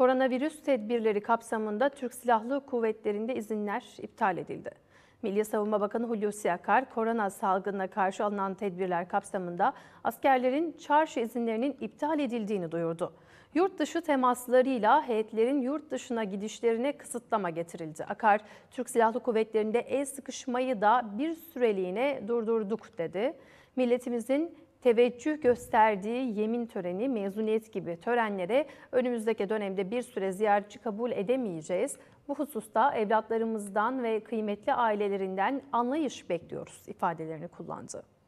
koronavirüs tedbirleri kapsamında Türk Silahlı Kuvvetleri'nde izinler iptal edildi. Milli Savunma Bakanı Hulusi Akar, korona salgınına karşı alınan tedbirler kapsamında askerlerin çarşı izinlerinin iptal edildiğini duyurdu. Yurt dışı temaslarıyla heyetlerin yurt dışına gidişlerine kısıtlama getirildi. Akar, Türk Silahlı Kuvvetleri'nde el sıkışmayı da bir süreliğine durdurduk dedi. Milletimizin teveccüh gösterdiği yemin töreni, mezuniyet gibi törenlere önümüzdeki dönemde bir süre ziyaretçi kabul edemeyeceğiz. Bu hususta evlatlarımızdan ve kıymetli ailelerinden anlayış bekliyoruz ifadelerini kullandı.